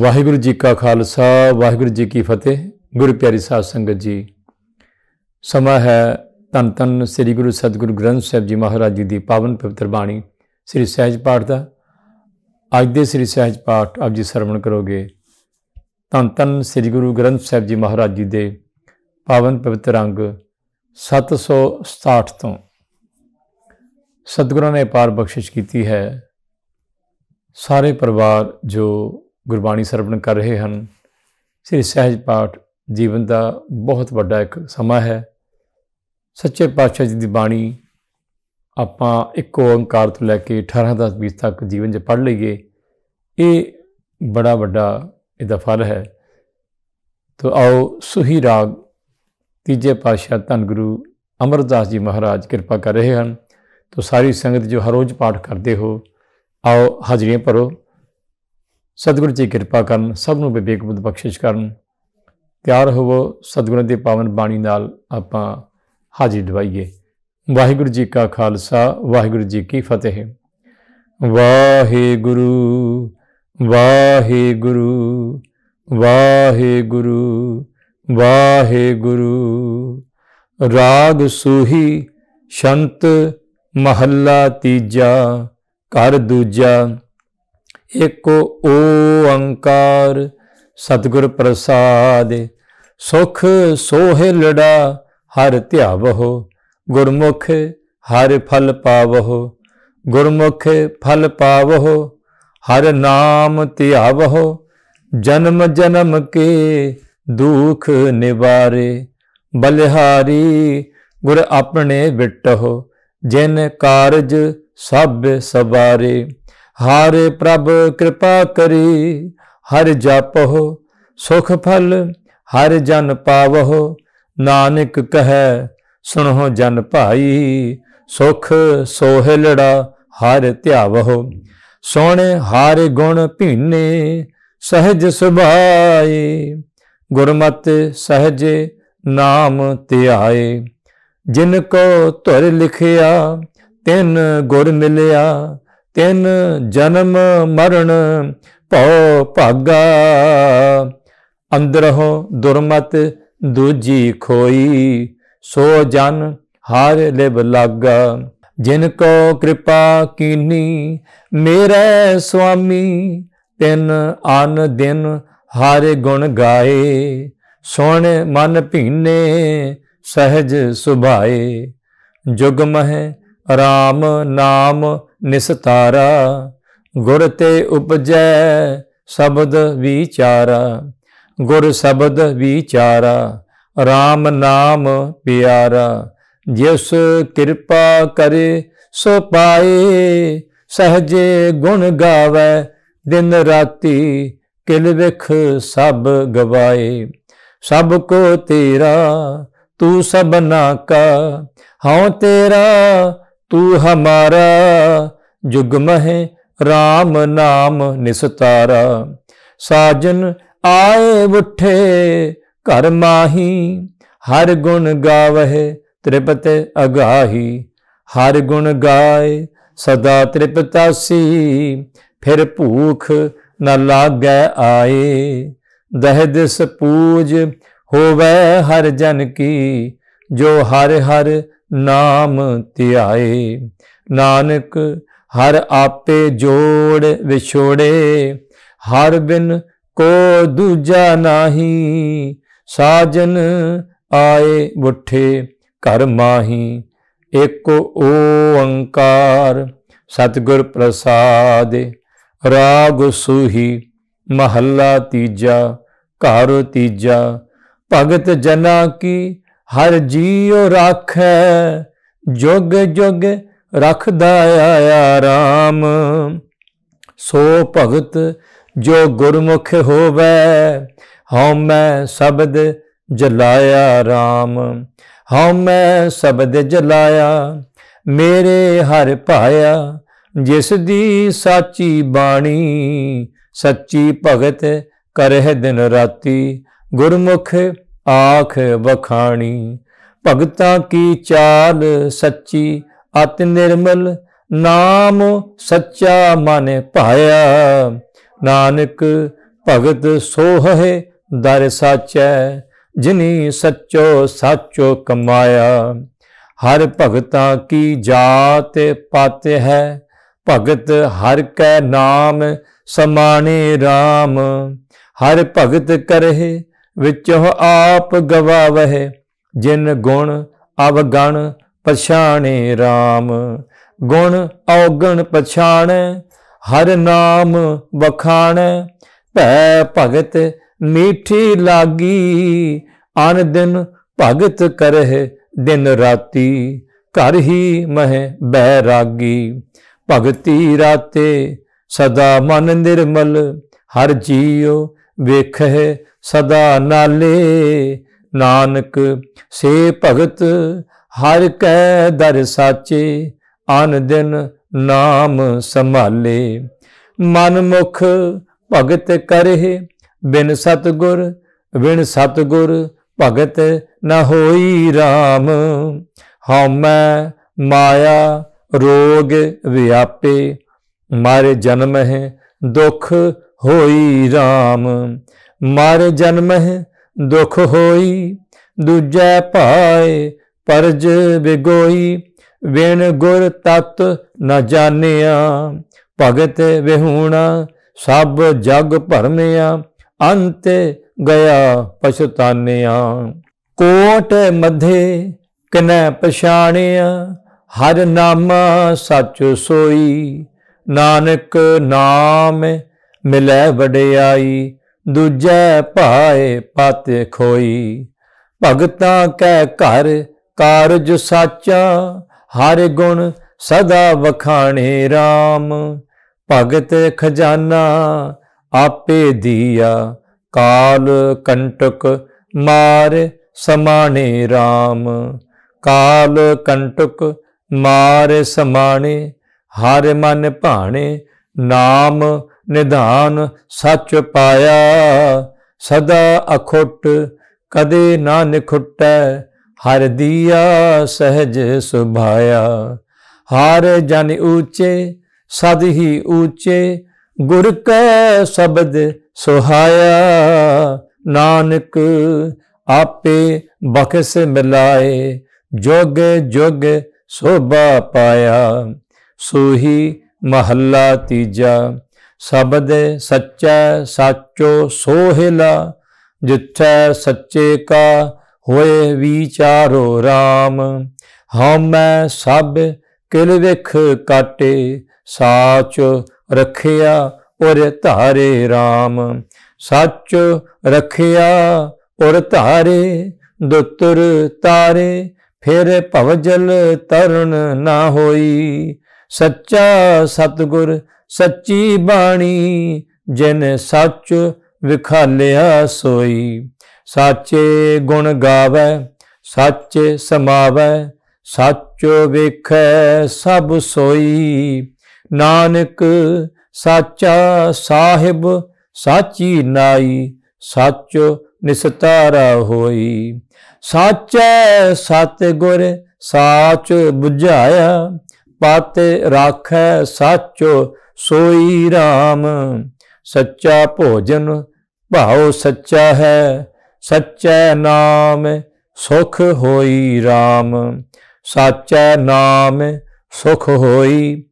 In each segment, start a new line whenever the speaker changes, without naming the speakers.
ਵਾਹਿਗੁਰੂ ਜੀ ਕਾ ਖਾਲਸਾ ਵਾਹਿਗੁਰੂ ਜੀ ਕੀ ਫਤਿਹ ਗੁਰੂ ਪਿਆਰੀ ਸਾਧ ਸੰਗਤ ਜੀ ਸਮਾਂ ਹੈ ਤਨ ਤਨ ਸ੍ਰੀ ਗੁਰੂ ਸਤਿਗੁਰੂ ਗ੍ਰੰਥ ਸਾਹਿਬ ਜੀ ਮਹਾਰਾਜ ਜੀ ਦੀ ਪਾਵਨ ਪਵਿੱਤਰ ਬਾਣੀ ਸ੍ਰੀ ਸਹਿਜ ਪਾਠ ਦਾ ਅੱਜ ਦੇ ਸ੍ਰੀ ਸਹਿਜ ਪਾਠ ਆਪ ਜੀ ਸਰਵਣ ਕਰੋਗੇ ਤਨ ਤਨ ਸ੍ਰੀ ਗੁਰੂ ਗ੍ਰੰਥ ਸਾਹਿਬ ਜੀ ਮਹਾਰਾਜ ਜੀ ਦੇ ਪਾਵਨ ਪਵਿੱਤਰ ਅੰਗ 767 ਤੋਂ ਸਤਿਗੁਰਾਂ ਨੇ ਪਾਰ ਬਖਸ਼ਿਸ਼ ਕੀਤੀ ਹੈ ਸਾਰੇ ਪਰਿਵਾਰ ਜੋ ਗੁਰਬਾਣੀ ਸਰਵਣ ਕਰ ਰਹੇ ਹਨ ਸ੍ਰੀ ਸਹਿਜ ਪਾਠ ਜੀਵਨ ਦਾ ਬਹੁਤ ਵੱਡਾ ਇੱਕ ਸਮਾਂ ਹੈ ਸੱਚੇ ਪਾਤਸ਼ਾਹ ਜੀ ਦੀ ਬਾਣੀ ਆਪਾਂ ਇੱਕ ਓੰਕਾਰ ਤੋਂ ਲੈ ਕੇ 18 10 20 ਤੱਕ ਜੀਵਨ 'ਚ ਪੜ ਲਈਏ ਇਹ ਬੜਾ ਵੱਡਾ ਇਹਦਾ ਫਲ ਹੈ ਤੋ ਆਓ ਸੁਹੀ ਰਾਗ ਤੀਜੇ ਪਾਤਸ਼ਾਹ ਧੰਨ ਗੁਰੂ ਅਮਰਦਾਸ ਜੀ ਮਹਾਰਾਜ ਕਿਰਪਾ ਕਰ ਰਹੇ ਹਨ ਤੋ ਸਾਰੀ ਸੰਗਤ ਜੋ ਹਰ ਰੋਜ਼ ਪਾਠ ਕਰਦੇ ਹੋ ਆਓ ਹਾਜ਼ਰੀਆਂ ਭਰੋ ਸਤਿਗੁਰੂ ਜੀ ਕਿਰਪਾ ਕਰਨ ਸਭ ਨੂੰ ਵਿਵੇਕ ਬੁੱਧ ਬਖਸ਼ਿਸ਼ ਕਰਨ ਤਿਆਰ ਹੋਵੋ ਸਤਿਗੁਰਾਂ ਦੀ ਪਾਵਨ ਬਾਣੀ ਨਾਲ ਆਪਾਂ ਹਾਜ਼ਰ ਦਿਵਾਈਏ ਵਾਹਿਗੁਰੂ ਜੀ ਕਾ ਖਾਲਸਾ ਵਾਹਿਗੁਰੂ ਜੀ ਕੀ ਫਤਿਹ ਵਾਹਿਗੁਰੂ ਵਾਹਿਗੁਰੂ ਵਾਹਿਗੁਰੂ ਵਾਹਿਗੁਰੂ ਰਾਗ ਸੁਹੀ ਸ਼ੰਤ ਮਹੱਲਾ ਤੀਜਾ ਕਰ ਦੂਜਾ ਏਕ ਓੰਕਾਰ ਸਤਿਗੁਰ ਪ੍ਰਸਾਦ ਸੁਖ ਸੋਹਿ ਲੜਾ ਹਰ ਧਿਆਵਹੁ ਗੁਰਮੁਖ ਹਰ ਫਲ ਪਾਵਹੁ ਗੁਰਮੁਖ ਫਲ ਪਾਵਹੁ ਹਰ ਨਾਮ ਧਿਆਵਹੁ ਜਨਮ ਜਨਮ ਕੇ ਦੁਖ ਨਿਵਾਰੇ ਬਲਿਹਾਰੀ ਗੁਰ ਆਪਣੇ ਵਿਟਹੁ ਜਿਨ ਕਾਰਜ ਸਭ ਸਵਾਰੇ ਹਾਰੇ ਪ੍ਰਭ ਕਿਰਪਾ ਕਰੀ ਹਰ ਜਪਹੁ ਸੁਖ ਫਲ ਹਰ ਜਨ ਪਾਵਹੁ ਨਾਨਕ ਕਹੈ ਸੁਣਹੁ ਜਨ ਭਾਈ ਸੁਖ ਸੋਹਿਲੜਾ ਹਰ ਧਿਆਵਹੁ ਸੋਹਣੇ ਹਾਰੇ ਗੁਣ ਭੀਨੇ ਸਹਿਜ ਸੁਭਾਈ ਗੁਰਮਤਿ ਸਹਜੇ ਨਾਮ ਧਿਆਏ ਜਿਨ ਕੋ ਧੁਰ ਲਿਖਿਆ ਤਿਨ ਗੁਰ ਮਿਲਿਆ ਤਿੰਨ ਜਨਮ ਮਰਨ ਭਉ ਭਾਗਾ ਅੰਦਰਹੁ ਦੁਰਮਤ ਦੂਜੀ ਖੋਈ ਸੋ ਜਨ ਹਰ ਲਿਬ ਲਾਗਾ ਜਿਨ ਕੋ ਕਿਰਪਾ ਕੀਨੀ ਮੇਰੇ ਸੁਆਮੀ ਤਿੰਨ ਆਨ ਦਿਨ ਹਾਰੇ ਗੁਣ ਗਾਏ ਸੋਣ ਮਨ ਭੀਨੇ ਸਹਿਜ ਸੁਭਾਏ ਜੁਗ ਮਹਿ ਰਾਮ ਨਾਮ ਨਿਸਤਾਰਾ ਗੁਰ ਤੇ ਉਪਜੈ ਸ਼ਬਦ ਵਿਚਾਰਾ ਗੁਰ ਸ਼ਬਦ ਵਿਚਾਰਾ RAM ਨਾਮ ਪਿਆਰਾ ਜਿਸ ਕਿਰਪਾ ਕਰੇ ਸੋ ਪਾਏ ਸਹਜੇ ਗੁਣ ਗਾਵੇ ਦਿਨ ਰਾਤੀ ਕਿਲ ਵਿਖ ਸਭ ਗਵਾਏ ਸਭ ਕੋ ਤੇਰਾ ਤੂੰ ਸਭਨਾ ਕਾ ਹਉ ਤੇਰਾ ਤੂੰ ਹਮਾਰਾ ਜੁਗ ਮਹਿ RAM ਨਾਮ ਨਿਸਤਾਰਾ ਸਾਜਨ ਆਏ ਉਠੇ ਘਰ ਮਾਹੀ ਹਰ ਗੁਣ ਗਾਵਹਿ ਤ੍ਰਿਪਤ ਅਗਾਹੀ ਹਰ ਗੁਣ ਗਾਏ ਸਦਾ ਤ੍ਰਿਪਤਾਸੀ ਫਿਰ ਭੂਖ ਨ ਲਾਗੈ ਆਏ ਦਹਿ ਦਿਸ ਪੂਜ ਹੋਵੇ ਹਰ ਜਨ ਕੀ ਜੋ ਹਰ ਹਰ ਨਾਮ ਧਿਆਏ ਨਾਨਕ ਹਰ ਆਪੇ ਜੋੜ ਵਿਛੋੜੇ ਹਰ ਬਿਨ ਕੋ ਦੂਜਾ ਨਾਹੀ ਸਾਜਨ ਆਏ ਬੁੱਠੇ ਘਰ ਮਾਹੀ ਏਕੋ ਓੰਕਾਰ ਸਤਿਗੁਰ ਪ੍ਰਸਾਦ ਰਾਗ ਸੁਹੀ ਮਹੱਲਾ ਤੀਜਾ ਘਰ ਤੀਜਾ ਭਗਤ ਜਨਾ ਕੀ ਹਰ ਜੀਉ ਰਾਖੈ ਜੁਗ ਜੁਗ ਰਖਦਾ ਆਇਆ ਰਾਮ ਸੋ ਭਗਤ ਜੋ ਗੁਰਮੁਖ ਹੋਵੇ ਹਉ ਮੈਂ ਸ਼ਬਦ ਜਲਾਇਆ ਰਾਮ ਹਉ ਮੈਂ ਸ਼ਬਦ ਜਲਾਇਆ ਮੇਰੇ ਹਰ ਭਾਇਆ ਜਿਸ ਦੀ ਸਾਚੀ ਬਾਣੀ ਸੱਚੀ ਭਗਤ ਕਰਹਿ ਦਿਨ ਰਾਤੀ ਗੁਰਮੁਖ ਆਖ ਵਖਾਣੀ ਭਗਤਾ ਕੀ ਚਾਲ ਸੱਚੀ ਅਤਿ ਨਿਰਮਲ ਨਾਮ ਸੱਚਾ ਮਨ ਭਾਇਆ ਨਾਨਕ ਭਗਤ ਹੈ ਦਰ ਸਾਚੈ ਜਿਨੀ ਸੱਚੋ ਸਾਚੋ ਕਮਾਇਆ ਹਰ ਭਗਤਾ ਕੀ ਜਾਤ ਪਤ ਹੈ ਭਗਤ ਹਰ ਕੈ ਨਾਮ ਸਮਾਣੇ RAM ਹਰ ਭਗਤ ਕਰਹਿ ਵਿਚੋ ਆਪ ਗਵਾਵਹਿ ਜਿਨ ਗੁਣ ਅਵਗਣ ਪਛਾਣੇ RAM ਗੁਣ ਔਗਣ ਪਛਾਣੈ ਹਰ ਨਾਮ ਵਖਾਣੈ ਭੈ ਭਗਤ ਮੀਠੀ ਲਾਗੀ ਅਨ ਦਿਨ ਭਗਤ ਕਰੇ ਦਿਨ ਰਾਤੀ ਘਰ ਹੀ ਮਹਿ ਰਾਗੀ ਭਗਤੀ ਰਾਤੇ ਸਦਾ ਮਨ ਨਿਰਮਲ ਹਰ ਜੀਉ ਵੇਖੇ ਸਦਾ ਨਾਲੇ ਨਾਨਕ ਸੇ ਭਗਤ ਹਰ ਕੈ ਦਰ ਸਾਚੇ ਅਨ ਦਿਨ ਨਾਮ ਸੰਭਾਲੇ ਮਨ ਮੁਖ ਭਗਤ ਕਰਹਿ ਬਿਨ ਸਤਗੁਰ ਬਿਨ ਸਤਗੁਰ ਭਗਤ ਨ ਹੋਈ RAM ਹਉਮੈ ਮਾਇਆ ਰੋਗ ਵਿਆਪੇ ਮਰ ਜਨਮ ਹੈ ਦੁਖ ਹੋਈ RAM ਮਰ ਜਨਮ ਹੈ ਦੁਖ ਹੋਈ ਦੂਜੈ ਪਾਏ ਪਰਜ ਬਿਗੋਈ ਵੇਣ ਗੁਰ ਤਤ ਨ ਜਾਣਿਆ ਭਗਤ ਵਿਹੂਣਾ ਸਭ ਜਗ ਭਰਮਿਆ ਅੰਤ ਗਿਆ ਪਛਤਾਨਿਆ ਕੋਟ ਮਧੇ ਕਿਨੈ ਪਛਾਣਿਆ ਹਰ ਨਾਮ ਸਚ ਸੋਈ ਨਾਨਕ ਨਾਮ ਮਿਲੈ ਵਡਿਆਈ ਦੂਜੈ ਭਾਏ ਪਾਤੇ ਖੋਈ ਭਗਤਾਂ ਕੈ ਘਰ ਕਾਰਜ ਸਾਚਾ ਹਰ ਗੁਣ ਸਦਾ ਵਖਾਣੇ RAM ਭਗਤ ਖਜ਼ਾਨਾ ਆਪੇ ਦੀਆ ਕਾਲ ਕੰਟਕ ਮਾਰ ਸਮਾਣੇ RAM ਕਾਲ ਕੰਟਕ ਮਾਰ ਸਮਾਣੇ ਹਰ ਮਨ ਭਾਣੇ ਨਾਮ ਨਿਧਾਨ ਸੱਚ ਪਾਇਆ ਸਦਾ ਅਖੁੱਟ ਕਦੇ ਨਾ ਨਿਖੁੱਟੈ ਹਰ ਦੀਆ ਸਹਜ ਸੁਭਾਇਆ ਹਰ ਜਨ ਊਚੇ ਸਦ ਹੀ ਊਚੇ ਗੁਰ ਕੈ ਸ਼ਬਦ ਸੁਹਾਇਆ ਨਾਨਕ ਆਪੇ ਬਖਸ ਮਿਲਾਏ ਜੋਗ ਜੋਗ ਸੋਭਾ ਪਾਇਆ ਸੋਹੀ ਮਹੱਲਾ ਤੀਜਾ ਸ਼ਬਦ ਸੱਚਾ ਸਾਚੋ ਸੋਹਿਲਾ ਜਿੱਥੈ ਸੱਚੇ ਕਾ ਹੋਏ ਵਿਚਾਰੋ RAM ਹਮੈ ਸਭ ਕਿਲ ਵਿਖ ਕਾਟੇ ਸਾਚ ਰਖਿਆ ਔਰ ਧਾਰੇ RAM ਸੱਚ ਰਖਿਆ ਔਰ ਧਾਰੇ ਦੁੱਤਰ ਤਾਰੇ ਫਿਰ ਭਵਜਲ ਤਰਨ ਨਾ ਹੋਈ ਸੱਚਾ ਸਤਗੁਰ ਸੱਚੀ ਬਾਣੀ ਜਿਨ ਸੱਚ ਵਿਖਾਲਿਆ ਸੋਈ ਸਾਚੇ ਗੁਣ ਗਾਵੇ ਸੱਚ ਸਮਾਵੇ ਸਾਚੋ ਵੇਖੈ ਸਭ ਸੋਈ ਨਾਨਕ ਸਾਚਾ ਸਾਹਿਬ ਸਾਚੀ ਨਾਈ ਸੱਚ ਨਿਸਤਾਰਾ ਹੋਈ ਸਾਚੈ ਸਤ ਗੁਰ ਸਾਚ 부ਝਾਇਆ ਪਤ ਰਾਖੈ ਸਾਚੋ ਸੋਈ RAM ਸੱਚਾ ਭੋਜਨ ਭਾਉ ਸੱਚਾ ਹੈ ਸਚੈ ਨਾਮ ਸੁਖ ਹੋਈ RAM ਸਾਚੈ ਨਾਮ ਸੁਖ ਹੋਈ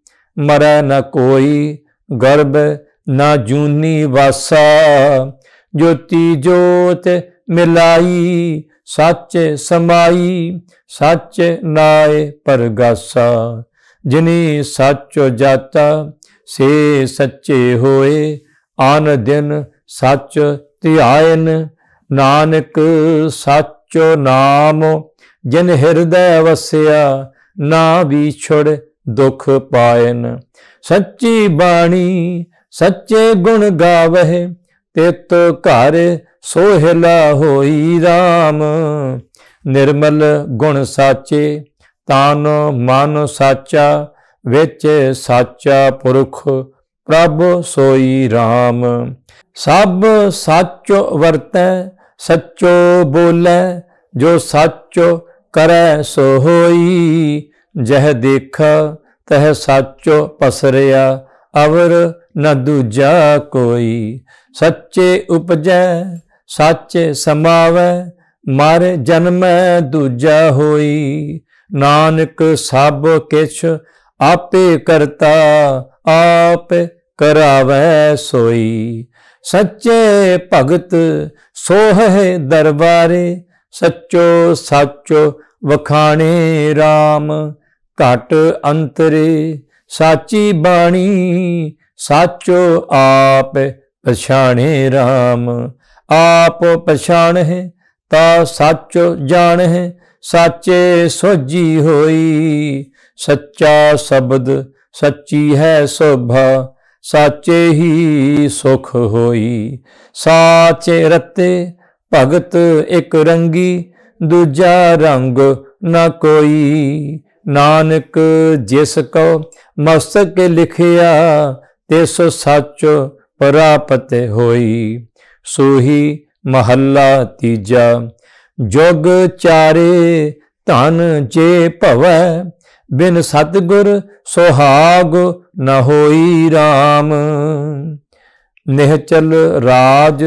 ਮਰੈ ਨ ਕੋਈ ਗਰਭ ਨ ਜੂਨੀ ਵਾਸਾ ਜੋਤੀ ਜੋਤ ਮਿਲਾਈ ਸੱਚ ਸਮਾਈ ਸੱਚ ਨਾਏ ਪਰਗਾਸਾ ਜਿਨੀ ਸੱਚ ਜਾਤਾ ਸੇ ਸੱਚੇ ਹੋਏ ਆਨ ਦਿਨ ਸੱਚ ਧਿਆਇਨ ਨਾਨਕ ਸਾਚੋ ਨਾਮ ਜਿਨ ਹਿਰਦੈ ਵਸਿਆ ਨਾ ਵਿਛੜ ਦੁਖ ਪਾਇਨ ਸੱਚੀ ਬਾਣੀ ਸੱਚੇ ਗੁਣ ਗਾਵਹਿ ਤਿਤ ਘਰ ਸੋਹਿਲਾ ਹੋਈ RAM ਨਿਰਮਲ ਗੁਣ ਸਾਚੇ ਤਨ ਮਨ ਸਾਚਾ ਵਿੱਚ ਸਾਚਾ ਪੁਰਖ ਪ੍ਰਭ ਸੋਈ RAM ਸਭ ਸੱਚ ਵਰਤੈ ਸੱਚੋ ਬੋਲੇ ਜੋ ਸੱਚ ਕਰੈ ਸੋ ਹੋਈ ਜਹ ਦੇਖ ਤਹ ਸੱਚ ਪਸਰਿਆ ਅਵਰ ਨ ਦੂਜਾ ਕੋਈ ਸੱਚੇ ਉਪਜੈ ਸੱਚੇ ਸਮਾਵੈ ਮਰ ਜਨਮੈ ਦੂਜਾ ਹੋਈ ਨਾਨਕ ਸਭ ਕਿਛ ਆਪੇ ਕਰਤਾ ਆਪ ਕਰਾਵੈ ਸੋਈ ਸੱਚੇ ਭਗਤ ਸੋਹ ਹੈ ਦਰਬਾਰੇ ਸੱਚੋ ਸਾਚੋ ਵਖਾਣੇ RAM ਘਟ ਅੰਤਰੇ ਸਾਚੀ ਬਾਣੀ ਸਾਚੋ ਆਪ ਪਛਾਣੇ RAM ਆਪ ਪਛਾਣ ਹੈ ਤਾ ਸੱਚ ਜਾਣ ਹੈ ਸਾਚੇ ਸੋਜੀ ਹੋਈ ਸੱਚਾ ਸ਼ਬਦ ਸੱਚੀ ਹੈ ਸੋਭਾ ਸਾਚੇ ਹੀ ਸੁਖ ਹੋਈ ਸਾਚੇ ਰਤੇ ਭਗਤ ਇੱਕ ਰੰਗੀ ਦੂਜਾ ਰੰਗ ਨਾ ਕੋਈ ਨਾਨਕ ਜਿਸ ਕੋ ਮਸਤਕ ਲਿਖਿਆ ਤਿਸ ਸੱਚ ਪ੍ਰਾਪਤ ਹੋਈ ਸੋਹੀ ਮਹੱਲਾ ਤੀਜਾ ਜੁਗ ਚਾਰੇ ਧਨ ਜੇ ਭਵੈ ਬਿਨ ਸਤਗੁਰ ਸੁਹਾਗ ਨ ਹੋਈ RAM ਨਿਹਚਲ ਰਾਜ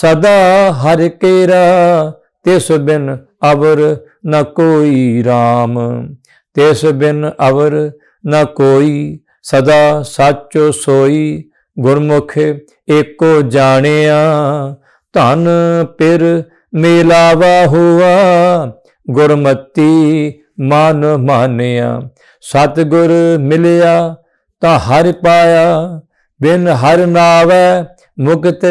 ਸਦਾ ਹਰ ਕੇਰਾ ਤਿਸ ਬਿਨ ਅਵਰ ਨ ਕੋਈ RAM ਤਿਸ ਬਿਨ ਅਵਰ ਨ ਕੋਈ ਸਦਾ ਸਾਚੋ ਸੋਈ ਗੁਰਮੁਖ ਏਕੋ ਜਾਣਿਆ ਧਨ ਪਿਰ ਮੇਲਾਵਾ ਹੋਆ ਗੁਰਮਤੀ ਮਨ ਮਾਨਿਆ ਸਤਗੁਰ ਮਿਲਿਆ ਤਾਂ ਹਰ ਪਾਇਆ ਬਿਨ ਹਰ ਨਾਵੇ ਮੁਕਤ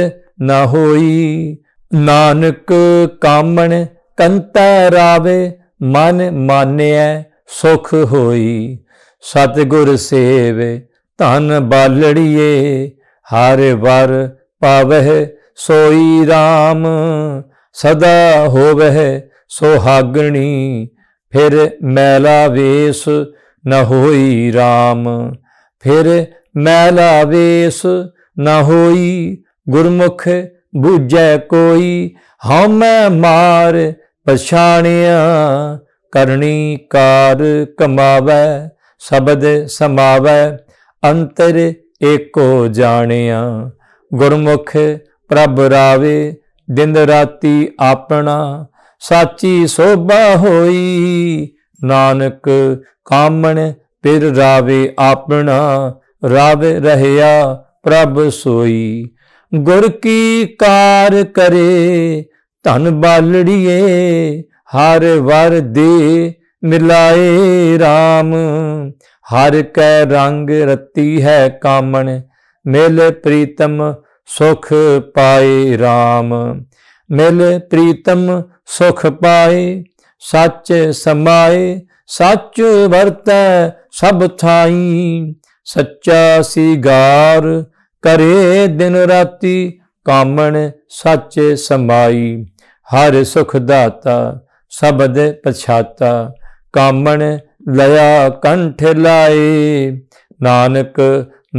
ਨਾ ਹੋਈ ਨਾਨਕ ਕਾਮਣ ਕੰਤੈ ਰਾਵੇ ਮਨ ਮਾਨਿਆ ਸੁਖ ਹੋਈ ਸਤਗੁਰ ਸੇਵੇ ਧਨ ਬਾਲੜੀਏ ਹਰ ਵਰ ਪਾਵਹਿ ਸੋਈ RAM ਸਦਾ ਹੋਵਹਿ ਸੋਹਾਗਣੀ ਫਿਰ ਮੈਲਾ ਵੇਸ ਨ ਹੋਈ RAM ਫਿਰ ਮੈਲਾ ਵੇਸ ਨ ਹੋਈ ਗੁਰਮੁਖ ਬੂਝੈ ਕੋਈ ਹਉਮੈ ਮਾਰ ਪਛਾਣਿਆ ਕਰਨੀ ਕਾਰ ਕਮਾਵੈ ਸ਼ਬਦ ਸਮਾਵੈ ਅੰਤਰ ਏਕੋ ਜਾਣਿਆ ਗੁਰਮੁਖ ਪ੍ਰਭ ਰਾਵੇ ਦਿਨ ਰਾਤੀ ਆਪਣਾ ਸਾਚੀ ਸੋਭਾ ਹੋਈ ਨਾਨਕ ਕਾਮਣ ਪਿਰ ਰਾਵੇ ਆਪਣਾ ਰਾਵੇ ਰਹਿਆ ਪ੍ਰਭ ਸੋਈ ਗੁਰ ਕੀ ਕਾਰ ਕਰੇ ਧਨ ਬਾਲੜੀਏ ਹਰ ਵਰ ਦੇ ਮਿਲਾਏ RAM ਹਰ ਕੈ ਰੰਗ ਰਤੀ ਹੈ ਕਾਮਣ ਮਿਲ ਪ੍ਰੀਤਮ ਸੁਖ ਪਾਏ RAM ਮਿਲ ਪ੍ਰੀਤਮ ਸੁਖ ਪਾਏ ਸੱਚ ਸਮਾਏ ਸੱਚ ਵਰਤੈ ਸਭ ਥਾਈ ਸੱਚਾ ਸਿਗਾਰ ਕਰੇ ਦਿਨ ਰਾਤੀ ਕਾਮਣ ਸੱਚ ਸਮਾਈ ਹਰ ਸੁਖ ਦਾਤਾ ਸਬਦ ਪਛਾਤਾ ਕਾਮਣ ਲਿਆ ਕੰਠ ਲਾਏ ਨਾਨਕ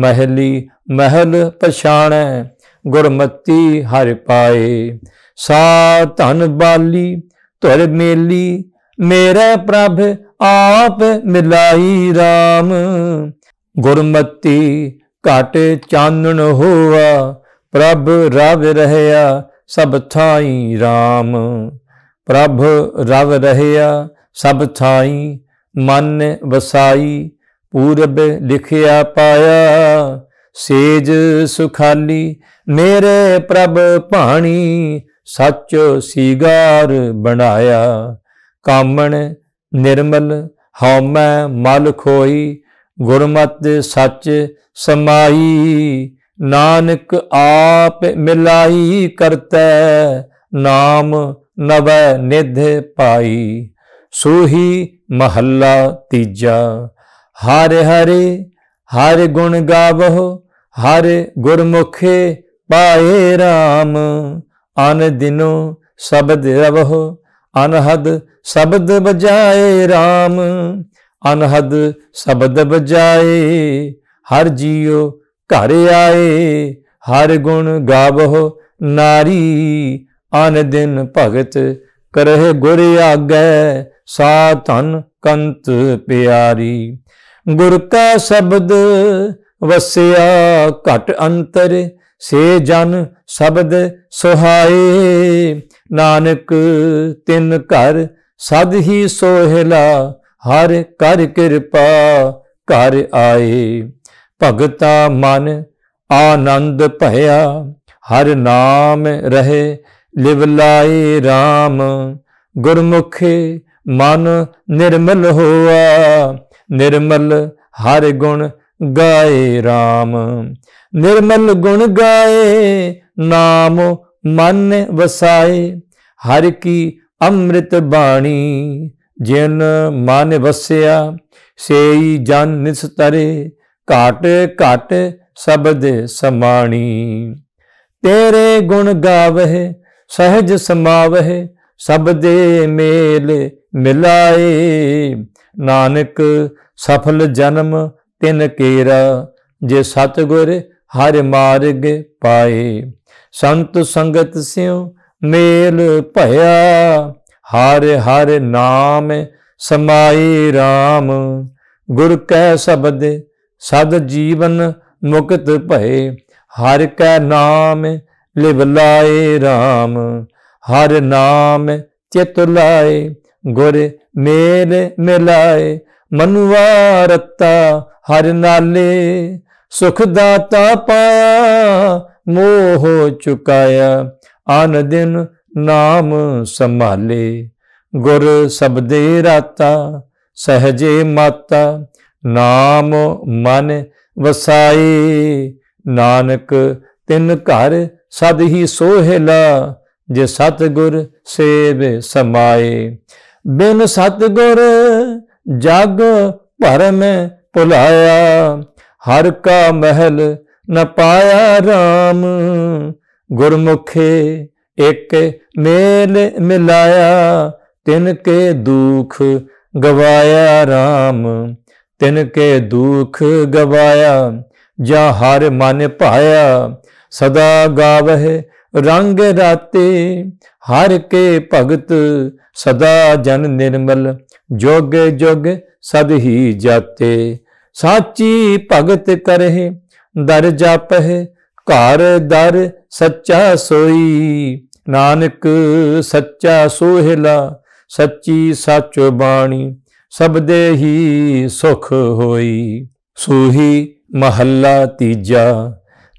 ਮਹਿਲੀ ਮਹਿਲ ਪਛਾਣੈ ਗੁਰਮਤੀ ਹਰ ਪਾਏ ਸਾ ਧਨ ਬਾਲੀ ਤੁਰ ਮੇਲੀ ਮੇਰੇ ਪ੍ਰਭ ਆਪ ਮਿਲਾਈ RAM ਗੁਰਮਤੀ ਘਟ ਚਾਨਣ ਹੋਆ ਪ੍ਰਭ ਰਵ ਰਹਿਆ ਸਭ ਥਾਈ RAM ਪ੍ਰਭ ਰਵ ਰਹਿਆ ਸਭ ਥਾਈ ਮਨ ਵਸਾਈ ਪੂਰਬ ਲਿਖਿਆ ਪਾਇਆ ਸੇਜ ਸੁਖਾਲੀ ਮੇਰੇ ਪ੍ਰਭ ਭਾਣੀ ਸੱਚ ਸੀਗਾਰ ਬਣਾਇਆ ਕਾਮਣ ਨਿਰਮਲ ਹਉਮੈ ਮਲ ਖੋਈ ਗੁਰਮਤਿ ਸੱਚ ਸਮਾਈ ਨਾਨਕ ਆਪ ਮਿਲਾਈ ਕਰਤੈ ਨਾਮ ਨਵੈ ਨਿਧ ਪਾਈ ਸੋਹੀ ਮਹੱਲਾ ਤੀਜਾ ਹਰ ਹਰੇ ਹਰ ਗੁਣ ਗਾਵਹੁ ਹਰ ਗੁਰਮੁਖੇ ਪਾਏ ਰਾਮ ਅਨ ਦਿਨੋ ਸਬਦ ਰਵਹੁ ਅਨਹਦ ਸ਼ਬਦ ਬਜਾਏ RAM ਅਨਹਦ ਸ਼ਬਦ ਬਜਾਏ ਹਰ ਜੀਉ ਘਰ ਆਏ ਹਰ ਗੁਣ ਗਾਵਹੁ ਨਾਰੀ ਅਨ ਦਿਨ ਭਗਤ ਕਰਹਿ ਗੁਰ ਆਗੈ ਸਾ ਧਨ ਕੰਤ ਪਿਆਰੀ ਗੁਰ ਕਾ ਸ਼ਬਦ ਵਸਿਆ ਘਟ ਅੰਤਰ ਸੇ ਜਨ ਸ਼ਬਦ ਸੁਹਾਏ ਨਾਨਕ ਤਿੰਨ ਘਰ ਸਦ ਹੀ ਸੋਹਿਲਾ ਹਰ ਕਰ ਕਿਰਪਾ ਘਰ ਆਏ ਭਗਤਾ ਮਨ ਆਨੰਦ ਭਇਆ ਹਰ ਨਾਮ ਰਹੇ ਲਿਵ ਲਾਏ RAM ਗੁਰਮੁਖੇ ਮਨ ਨਿਰਮਲ ਹੋਆ ਨਿਰਮਲ ਹਰ ਗੁਣ ਗਾਏ RAM ਨਿਰਮਲ ਗੁਣ ਗਾਏ ਨਾਮ ਮਨ ਵਸਾਏ ਹਰ ਕੀ ਅੰਮ੍ਰਿਤ ਬਾਣੀ ਜਿਨ ਮਨ ਵਸਿਆ ਸੇਈ ਜਨ ਨਿਸਤਰੇ ਘਾਟ ਘਾਟ ਸਬਦ ਸਮਾਣੀ ਤੇਰੇ ਗੁਣ ਗਾਵਹਿ ਸਹਿਜ ਸਮਾਵਹਿ ਸਬਦੇ ਮੇਲ ਮਿਲਾਏ ਨਾਨਕ ਸਫਲ ਜਨਮ ਤਿਨ ਕੇਰਾ ਜੇ ਸਤਗੁਰੇ ਹਰ ਮਾਰਗ ਪਾਏ ਸੰਤ ਸੰਗਤ ਸਿਉ ਮੇਲ ਭਇਆ ਹਰ ਹਰ ਨਾਮ ਸਮਾਈ RAM ਗੁਰ ਕੈ ਸਬਦ ਸਦ ਜੀਵਨ ਮੁਕਤ ਭਏ ਹਰ ਕੈ ਨਾਮ ਲਿਵ ਲਾਏ RAM ਹਰ ਨਾਮ ਚਿਤ ਲਾਏ ਗੁਰ ਮੇਲ ਮਿਲਾਏ ਮਨਵਾਰਤਾ ਰਤਾ ਹਰ ਨਾਲੇ ਸੁਖ ਦਾਤਾ ਪਾਇਆ ਮੋਹ ਚੁਕਾਇਆ ਆਨ ਦਿਨ ਨਾਮ ਸੰਭਾਲੇ ਗੁਰ ਸਬਦੇ ਰਾਤਾ ਸਹਜੇ ਮਾਤਾ ਨਾਮ ਮਨ ਵਸਾਈ ਨਾਨਕ ਤਿੰਨ ਘਰ ਸਦ ਹੀ ਸੋਹਿਲਾ ਜੇ ਸਤਗੁਰ ਸੇਵ ਸਮਾਏ ਬਿਨ ਸਤਗੁਰ ਜਗ ਭਰਮ ਭੁਲਾਇਆ ਹਰ ਕਾ ਮਹਿਲ ਨ ਪਾਇਆ RAM ਗੁਰਮੁਖੇ ਇੱਕ ਮੇਲ ਮਿਲਾਇਆ ਤਿਨ ਕੇ ਦੁਖ ਗਵਾਇਆ RAM ਤਿਨ ਕੇ ਦੁਖ ਗਵਾਇਆ ਜਾਂ ਹਰ ਮਨ ਭਾਇਆ ਸਦਾ ਗਾਵਹਿ ਰੰਗ ਰਾਤੇ ਹਰ ਕੇ ਭਗਤ ਸਦਾ ਜਨ ਨਿਰਮਲ ਜੋਗ ਜੋਗ ਸਦ ਹੀ ਜਾਤੇ ਸਾਚੀ ਭਗਤ ਕਰਹਿ ਦਰ ਜਪਹਿ ਘਰ ਦਰ ਸੱਚਾ ਸੋਈ ਨਾਨਕ ਸੱਚਾ ਸੋਹਿਲਾ ਸੱਚੀ ਸੱਚ ਬਾਣੀ ਸਬਦੇ ਹੀ ਸੁਖ ਹੋਈ ਸੋਹੀ ਮਹੱਲਾ ਤੀਜਾ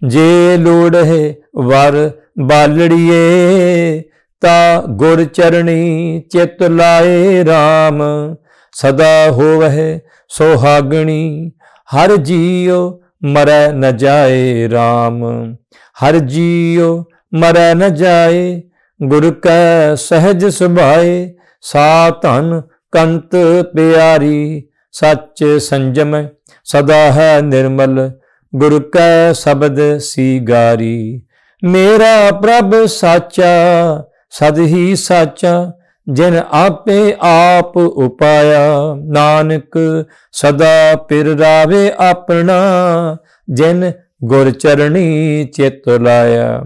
ਜੇ ਲੋੜ ਹੈ ਵਰ ਬਾਲੜੀਏ ਤਾ ਗੁਰ ਚਰਣੀ ਚਿਤ ਲਾਏ RAM ਸਦਾ ਹੋਵਹਿ ਸੋਹਾਗਣੀ ਹਰ ਜੀਉ ਮਰੈ ਨ ਜਾਏ RAM ਹਰ ਜੀਉ ਮਰੈ ਨ ਜਾਏ ਗੁਰ ਕੈ ਸਹਿਜ ਸੁਭਾਏ ਸਾ ਧਨ ਕੰਤ ਪਿਆਰੀ ਸੱਚ ਸੰਜਮ ਸਦਾ ਹੈ ਨਿਰਮਲ ਗੁਰ ਕੈ ਸ਼ਬਦ ਸੀਗਾਰੀ ਮੇਰਾ ਪ੍ਰਭ ਸਾਚਾ ਸਦ ਹੀ ਸਾਚਾ ਜਿਨ ਆਪੇ ਆਪ ਉਪਾਇਆ ਨਾਨਕ ਸਦਾ ਪਿਰ ਰਾਵੇ ਆਪਣਾ ਜਿਨ ਗੁਰ ਚਰਣੀ ਚਿਤ ਲਾਇਆ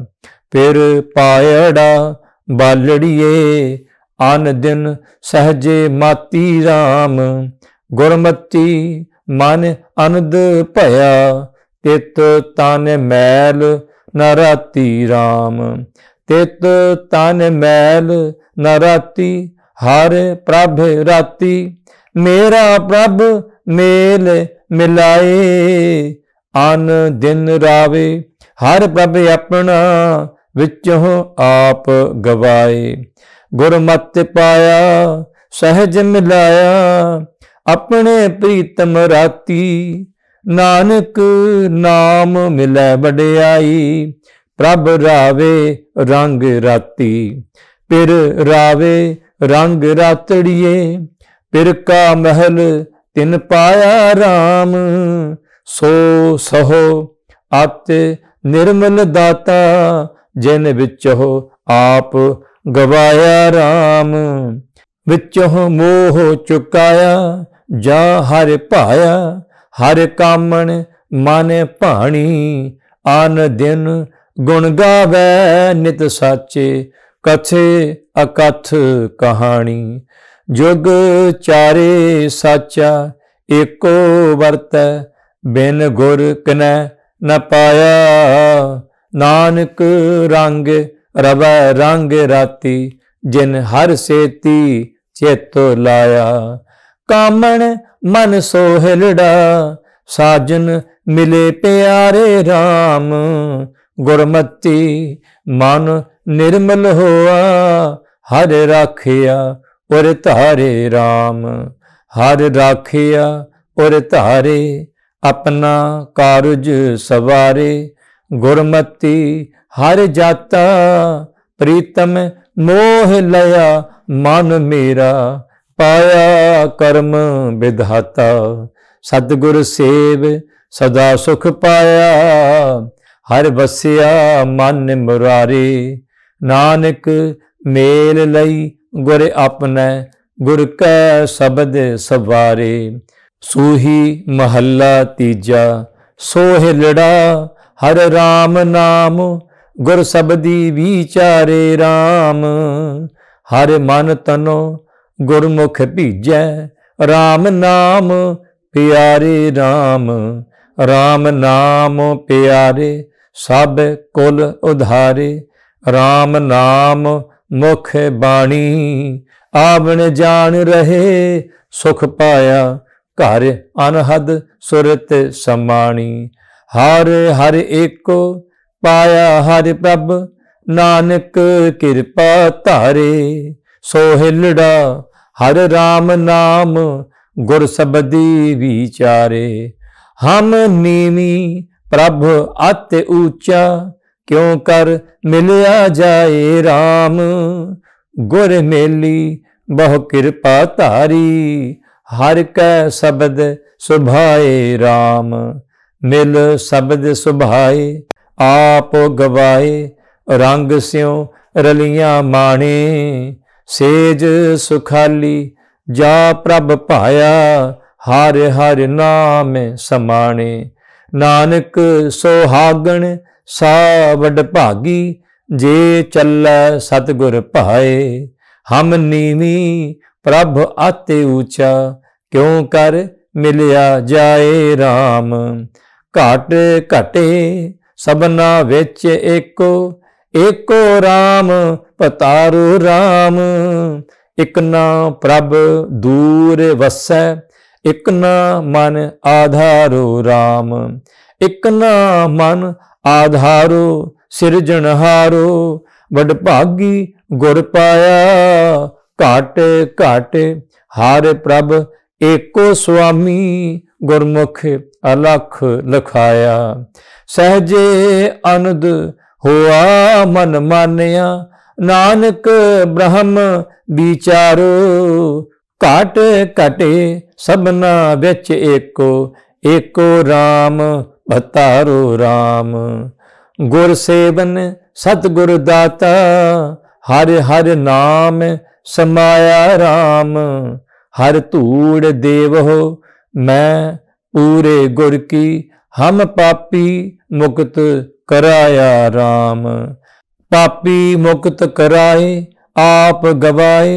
ਪਿਰ ਪਾਇੜਾ ਬਾਲੜੀਏ ਅਨ ਦਿਨ ਸਹਜੇ ਮਾਤੀ RAM ਗੁਰਮਤੀ ਮਨ ਅਨੰਦ ਭਇਆ ਤਿਤ ਤਨ ਮੈਲ ਨਰਾਤੀ RAM ਤਿਤ ਤਨ ਮੈਲ ਨਰਾਤੀ ਹਰ ਪ੍ਰਭ ਰਾਤੀ ਮੇਰਾ ਪ੍ਰਭ ਮੇਲ ਮਿਲਾਏ ਅਨ ਦਿਨ ਰਾਵੇ ਹਰ ਪ੍ਰਭ ਆਪਣਾ ਵਿੱਚੋਂ ਆਪ ਗਵਾਏ ਗੁਰਮਤਿ ਪਾਇਆ ਸਹਿਜ ਮਿਲਾਇਆ ਆਪਣੇ ਪ੍ਰੀਤਮ ਰਾਤੀ ਨਾਨਕ ਨਾਮ ਮਿਲੇ ਵਡਿਆਈ ਪ੍ਰਭ ਰਾਵੇ ਰੰਗ ਰਾਤੀ ਪਿਰ ਰਾਵੇ ਰੰਗ ਰਾਤੜੀਏ ਪਿਰ ਕਾ ਮਹਿਲ ਤਿਨ ਪਾਇਆ RAM ਸੋ ਸਹੋ ਅਤ ਨਿਰਮਲ ਦਾਤਾ ਜਿਨ ਵਿੱਚੋ ਆਪ ਗਵਾਇਆ RAM ਵਿੱਚੋ ਮੋਹ ਚੁਕਾਇਆ ਜਾ ਹਰ ਭਾਇਆ ਹਰ ਕਾਮਣ ਮਨ ਭਾਣੀ ਆਨ ਦਿਨ ਗੁਣ ਗਾਵੇ ਨਿਤ ਸਾਚੇ ਕਥੇ ਅਕਥ ਕਹਾਣੀ ਜੁਗ ਚਾਰੇ ਸਾਚਾ ਏਕੋ ਵਰਤੈ ਬਿਨ ਗੁਰ ਕਨੈ ਨ ਪਾਇਆ ਨਾਨਕ ਰੰਗ ਰਵੈ ਰੰਗ ਰਾਤੀ ਜਿਨ ਹਰ ਸੇਤੀ ਚਿਤ ਲਾਇਆ ਕਾਮਣ ਮਨ ਸੋਹਿਲੜਾ ਸਾਜਨ ਮਿਲੇ ਪਿਆਰੇ RAM ਗੁਰਮਤੀ ਮਨ ਨਿਰਮਲ ਹੋਆ ਹਰ ਰਾਖਿਆ ਔਰ ਧਾਰੇ RAM ਹਰ ਰਾਖਿਆ ਔਰ ਧਾਰੇ ਆਪਣਾ ਕਾਰਜ ਸਵਾਰੇ ਗੁਰਮਤੀ ਹਰ ਜਾਤਾ ਪ੍ਰੀਤਮ ਮੋਹ ਲਿਆ ਮਨ ਮੇਰਾ ਪਾਇਆ ਕਰਮ ਵਿਧਾਤਾ ਸਤਗੁਰ ਸੇਵ ਸਦਾ ਸੁਖ ਪਾਇਆ ਹਰ ਵਸਿਆ ਮਨ ਮੁਰਾਰੇ ਨਾਨਕ ਮੇਲ ਲਈ ਗੁਰ ਆਪਣੈ ਗੁਰ ਕੈ ਸ਼ਬਦ ਸਵਾਰੇ ਸੂਹੀ ਮਹੱਲਾ ਤੀਜਾ ਸੋਹਿਲੜਾ ਹਰ RAM ਨਾਮ ਗੁਰ ਸਬਦੀ ਵਿਚਾਰੇ RAM ਹਰ ਮਨ ਤਨੋ ਗੁਰਮੁਖ ਭੀਜੈ RAM ਨਾਮ ਪਿਆਰੇ RAM RAM ਨਾਮ ਪਿਆਰੇ ਸਭ ਕੁਲ ਉਧਾਰੇ RAM ਨਾਮ ਮੁਖ ਬਾਣੀ ਆਵਣ ਜਾਣ ਰਹੇ ਸੁਖ ਪਾਇਆ ਘਰ ਅਨਹਦ ਸੁਰਤ ਸਮਾਣੀ ਹਰ ਹਰ ਏਕੋ ਪਾਇਆ ਹਰ ਪ੍ਰਭ ਨਾਨਕ ਕਿਰਪਾ ਧਾਰੇ ਸੋਹਿਲੜਾ ਹਰ RAM ਨਾਮ ਗੁਰ ਸਬਦੀ ਵਿਚਾਰੇ ਹਮ ਨੀਵੀ ਪ੍ਰਭ ਅਤਿ ਊਚਾ ਕਿਉ ਕਰ ਮਿਲਿਆ ਜਾਏ RAM ਗੁਰ ਮੇਲੀ ਬਹੁ ਕਿਰਪਾ ਧਾਰੀ ਹਰ ਕੈ ਸ਼ਬਦ ਸੁਭਾਏ RAM ਮਿਲ ਸ਼ਬਦ ਸੁਭਾਏ ਆਪ ਗਵਾਏ ਰੰਗ ਸਿਉ ਰਲੀਆਂ ਮਾਣੇ ਸੇਜ ਸੁਖਾਲੀ ਜਾ ਪ੍ਰਭ ਭਾਇਆ ਹਰ ਹਰ ਨਾਮ ਸਮਾਣੇ ਨਾਨਕ ਸੋਹਾਗਣ ਸਾ ਵਡ ਭਾਗੀ ਜੇ ਚੱਲੈ ਸਤਗੁਰ ਭਾਏ ਹਮ ਨੀਵੀ ਪ੍ਰਭ ਆਤੇ ਊਚਾ ਕਿਉ ਕਰ ਮਿਲਿਆ ਜਾਏ RAM ਘਟ ਘਟੇ ਸਭਨਾ ਵਿੱਚ ਏਕੋ ਏਕੋ RAM ਪਤਾਰੂ RAM ਇਕਨਾ ਪ੍ਰਭ ਦੂਰ ਵਸੈ ਇਕ ਨਾ ਮਨ ਆਧਾਰੋ RAM ਨਾ ਮਨ ਆਧਾਰੋ ਸਿਰਜਣਹਾਰੋ ਵਡ ਭਾਗੀ ਗੁਰ ਪਾਇਆ ਘਾਟ ਘਾਟ ਹਰ ਪ੍ਰਭ ਏਕੋ ਸੁਆਮੀ ਗੁਰਮੁਖ ਅਲਖ ਲਖਾਇਆ ਸਹਜੇ ਅਨੰਦ ਹੋਆ ਮਨ ਮਾਨਿਆ ਨਾਨਕ ਬ੍ਰਹਮ ਵਿਚਾਰੋ घट घटे सबना बेच एको एको राम बतारो राम गुर सेवन सतगुर दाता हर हर नाम समाया राम हर धूड़ देव हो मैं पूरे गुर की हम पापी मुक्त कराया राम पापी मुक्त कराए आप गवाए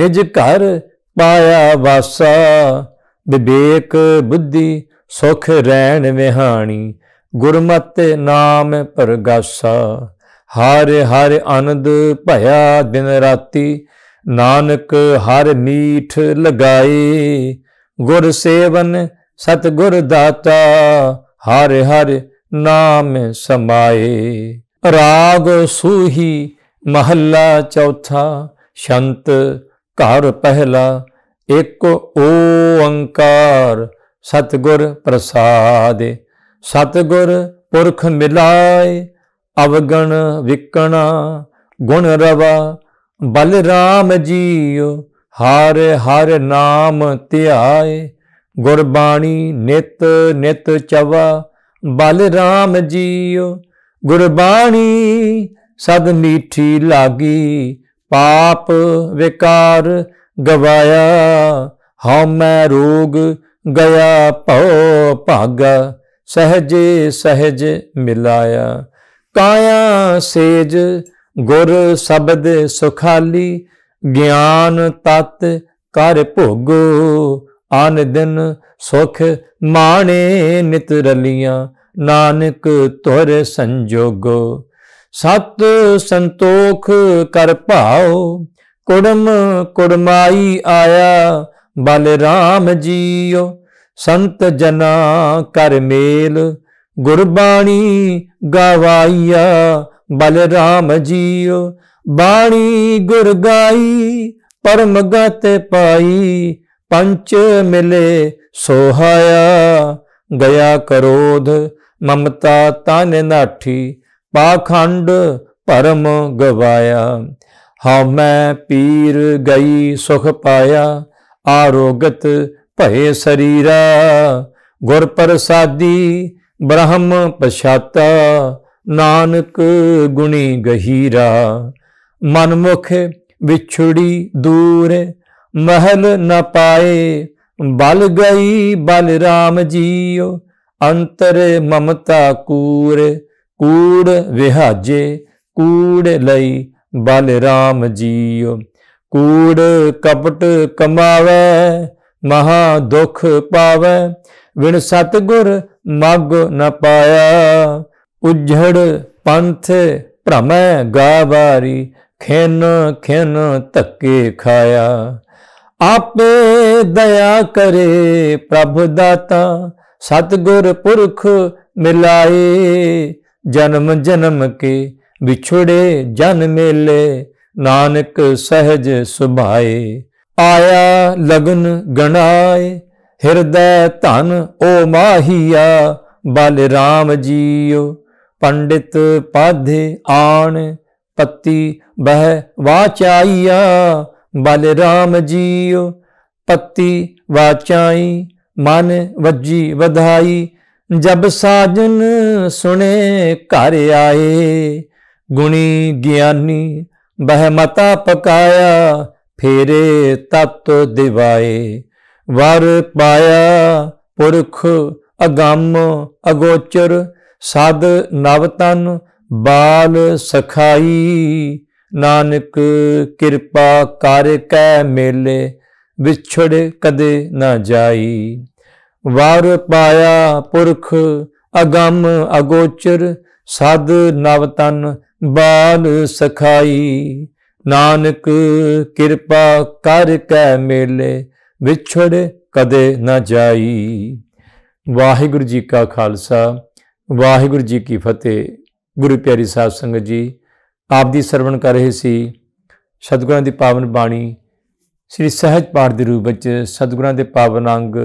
निज घर ਪਾਇਆ ਵਾਸਾ ਵਿਵੇਕ ਬੁੱਧੀ ਸੁਖ ਰਹਿਣ ਵਿਹਾਣੀ ਗੁਰਮਤਿ ਨਾਮ ਪਰਗਾਸਾ ਹਰ ਹਰ ਅਨੰਦ ਭਇਆ ਦਿਨ ਰਾਤੀ ਨਾਨਕ ਹਰ ਮੀਠ ਲਗਾਈ ਗੁਰ ਸੇਵਨ ਸਤ ਗੁਰ ਦਾਤਾ ਹਰ ਹਰ ਨਾਮ ਸਮਾਏ ਰਾਗ ਸੂਹੀ ਮਹੱਲਾ ਚੌਥਾ ਸ਼ੰਤ ਘਰ ਪਹਿਲਾ ਇੱਕ ਓੰਕਾਰ ਸਤਗੁਰ ਪ੍ਰਸਾਦਿ ਸਤਗੁਰ ਪੁਰਖ ਮਿਲਾਏ ਅਵਗਣ ਵਿਕਣਾ ਗੁਣ ਰਵਾ ਬਲਰਾਮ ਜੀਉ ਹਰ ਹਰ ਨਾਮ ਧਿਆਏ ਗੁਰਬਾਣੀ ਨਿਤ ਨਿਤ ਚਵਾ ਬਲਰਾਮ ਜੀਉ ਗੁਰਬਾਣੀ ਸਦ ਨੀਠੀ ਲਾਗੀ ਪਾਪ ਵਿਕਾਰ ਗਵਾਇਆ ਹਉ ਮੈਂ ਰੋਗ ਗਿਆ ਭਉ ਭਾਗਾ ਸਹਜੇ ਸਹਜ ਮਿਲਾਇਆ ਕਾਇਆ ਸੇਜ ਗੁਰ ਸ਼ਬਦ ਸੁਖਾਲੀ ਗਿਆਨ ਤਤ ਕਰ ਭੋਗੋ ਆਨ ਦਿਨ ਸੁਖ ਮਾਣੇ ਨਿਤ ਰਲੀਆਂ ਨਾਨਕ ਤੁਰ ਸੰਜੋਗੋ ਸਤ ਸੰਤੋਖ ਕਰ ਭਾਓ ਕੁੜਮ ਕੁੜਮਾਈ ਆਇਆ ਬਲਰਾਮ ਜੀਓ ਸੰਤ ਜਨਾ ਕਰ ਮੇਲ ਗੁਰਬਾਣੀ ਗਵਾਈਆ ਬਲਰਾਮ ਜੀਓ ਬਾਣੀ ਗੁਰ ਗਾਈ ਪਰਮ ਗਤ ਪਾਈ ਪੰਚ ਮਿਲੇ ਸੋਹਾਇਆ ਗਿਆ ਕਰੋਧ ਮਮਤਾ ਤਨ ਨਾਠੀ ਪਾਖੰਡ ਪਰਮ ਗਵਾਇਆ ਹਉ ਮੈਂ ਪੀਰ ਗਈ ਸੁਖ ਪਾਇਆ ਆਰੋਗਤ ਭਏ ਸਰੀਰਾ ਗੁਰ ਪ੍ਰਸਾਦੀ ਬ੍ਰਹਮ ਪਛਾਤਾ ਨਾਨਕ ਗੁਣੀ ਗਹੀਰਾ ਮਨਮੁਖ ਵਿਛੜੀ ਦੂਰ ਮਹਿਲ ਨ ਪਾਏ ਬਲ ਗਈ ਬਲ ਰਾਮ ਜੀਉ ਅੰਤਰ ਮਮਤਾ ਕੂਰ ਕੂੜ ਵਿਹਾਜੇ ਕੂੜ ਲਈ ਬਲਰਾਮ ਜੀਉ ਕੂੜ ਕਪਟ ਕਮਾਵੇ ਮਹਾ ਦੁਖ ਪਾਵੇ ਵਿਣ ਸਤਗੁਰ ਮਗ ਨ ਪਾਇਆ ਉਝੜ ਪੰਥ ਭ੍ਰਮੈ ਗਾਵਾਰੀ ਖਿਨ ਖਿਨ ਧੱਕੇ ਖਾਇਆ ਆਪੇ ਦਇਆ ਕਰੇ ਪ੍ਰਭ ਦਾਤਾ ਸਤਗੁਰ ਪੁਰਖ ਮਿਲਾਏ ਜਨਮ ਜਨਮ ਕੇ ਵਿਛੜੇ ਜਨ ਮੇਲੇ ਨਾਨਕ ਸਹਜ ਸੁਭਾਏ ਆਇਆ ਲਗਨ ਗਣਾਏ ਹਿਰਦੈ ਧਨ ਓ ਮਾਹੀਆ ਬਲ ਰਾਮ ਜੀਓ ਪੰਡਿਤ ਪਾਧੇ ਆਣ ਪੱਤੀ ਬਹਿ ਵਾਚਾਈਆ ਬਲ ਰਾਮ ਜੀਓ ਪੱਤੀ ਵਾਚਾਈ ਮਨ ਵੱਜੀ ਵਧਾਈ ਜਬ ਸਾਜਨ ਸੁਣੇ ਘਰ ਆਏ ਗੁਣੀ ਗਿਆਨੀ ਬਹਿ ਮਤਾ ਪਕਾਇਆ ਫੇਰੇ ਤਤ ਦਿਵਾਏ ਵਰ ਪਾਇਆ ਪੁਰਖ ਅਗੰਮ ਅਗੋਚਰ ਸਦ ਨਵਤਨ ਬਾਲ ਸਖਾਈ ਨਾਨਕ ਕਿਰਪਾ ਕਰ ਕੈ ਮੇਲੇ ਵਿਛੜ ਕਦੇ ਨਾ ਜਾਈ ਵਾਰ ਪਾਇਆ ਪੁਰਖ ਅਗੰਮ ਅਗੋਚਰ ਸਦ ਨਵਤਨ ਬਾਲ ਸਖਾਈ ਨਾਨਕ ਕਿਰਪਾ ਕਰ ਕੈ ਮੇਲੇ ਵਿਛੜ ਕਦੇ ਨਾ ਜਾਈ ਵਾਹਿਗੁਰੂ ਜੀ ਕਾ ਖਾਲਸਾ ਵਾਹਿਗੁਰੂ ਜੀ ਕੀ ਫਤਿਹ ਗੁਰੂ ਪਿਆਰੀ ਸਾਧ ਸੰਗਤ ਜੀ ਆਪ ਦੀ ਸਰਵਣ ਕਰ ਰਹੇ ਸੀ ਸਤਿਗੁਰਾਂ ਦੀ ਪਾਵਨ ਬਾਣੀ ਸ੍ਰੀ ਸਹਿਜ ਪਾਠ ਦੇ ਰੂਪ ਵਿੱਚ ਸਤਿਗੁਰਾਂ ਦੇ ਪਾਵਨ ਅੰਗ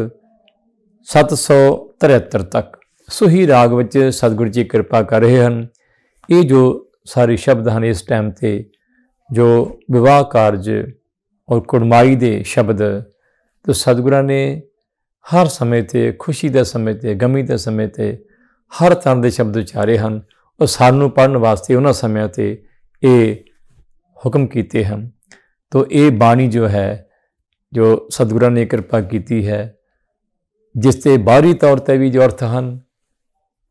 773 ਤੱਕ ਸੁਹੀ ਰਾਗ ਵਿੱਚ ਸਤਿਗੁਰੂ ਜੀ ਕਿਰਪਾ ਕਰ ਰਹੇ ਹਨ ਇਹ ਜੋ ਸਾਰੇ ਸ਼ਬਦ ਹਨ ਇਸ ਟਾਈਮ ਤੇ ਜੋ ਵਿਵਾਹ ਕਾਰਜ ਔਰ ਕੁੜਮਾਈ ਦੇ ਸ਼ਬਦ ਤੇ ਸਤਿਗੁਰਾਂ ਨੇ ਹਰ ਸਮੇਂ ਤੇ ਖੁਸ਼ੀ ਦੇ ਸਮੇਂ ਤੇ ਗਮੀ ਦੇ ਸਮੇਂ ਤੇ ਹਰ ਤਰ੍ਹਾਂ ਦੇ ਸ਼ਬਦ ਉਚਾਰੇ ਹਨ ਉਹ ਸਾਨੂੰ ਪੜਨ ਵਾਸਤੇ ਉਹਨਾਂ ਸਮਿਆਂ ਤੇ ਇਹ ਹੁਕਮ ਕੀਤੇ ਹਨ ਤੋਂ ਇਹ ਬਾਣੀ ਜੋ ਹੈ ਜੋ ਸਤਿਗੁਰਾਂ ਨੇ ਕਿਰਪਾ ਕੀਤੀ ਹੈ ਜਿਸ ਤੇ ਬਾਹਰੀ ਤੌਰ ਤੇ ਵੀ ਜੋ ਅਰਥ ਹਨ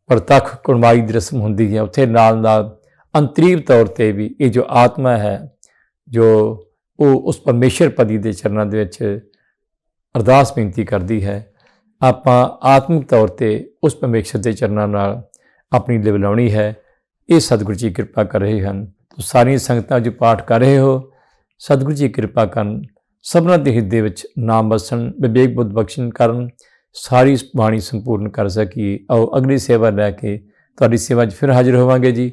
ਪ੍ਰਤੱਖ ਕੁਰਮਾਈ ਦੀ ਰਸਮ ਹੁੰਦੀ ਹੈ ਉੱਥੇ ਨਾਲ ਨਾਲ ਅੰਤਰੀਵ ਤੌਰ ਤੇ ਵੀ ਇਹ ਜੋ ਆਤਮਾ ਹੈ ਜੋ ਉਹ ਉਸ ਪਰਮੇਸ਼ਰ ਪਦੀ ਦੇ ਚਰਨਾਂ ਦੇ ਵਿੱਚ ਅਰਦਾਸ ਬੇਨਤੀ ਕਰਦੀ ਹੈ ਆਪਾਂ ਆਤਮਿਕ ਤੌਰ ਤੇ ਉਸ ਪਰਮੇਸ਼ਰ ਦੇ ਚਰਨਾਂ ਨਾਲ ਆਪਣੀ ਲਿਵ ਲਾਉਣੀ ਹੈ ਇਹ ਸਤਿਗੁਰੂ ਜੀ ਕਿਰਪਾ ਕਰ ਰਹੇ ਹਨ ਤੋ ਸਾਰੀਆਂ ਸੰਗਤਾਂ ਜੋ ਪਾਠ ਕਰ ਰਹੇ ਹੋ ਸਤਿਗੁਰੂ ਜੀ ਕਿਰਪਾ ਕਰਨ ਸਭਨਾਂ ਦੇ ਹਿਰਦੇ ਵਿੱਚ ਨਾਮ ਵਸਣ ਵਿਵੇਕ ਬੁੱਧ ਬਖਸ਼ਣ ਕਰਨ ਸਾਰੀ ਬਾਣੀ ਸੰਪੂਰਨ ਕਰ ਸਕੀ ਆਓ ਅਗਲੀ ਸੇਵਾ ਲੈ ਕੇ ਤੁਹਾਡੀ ਸੇਵਾ 'ਚ ਫਿਰ ਹਾਜ਼ਰ ਹੋਵਾਂਗੇ ਜੀ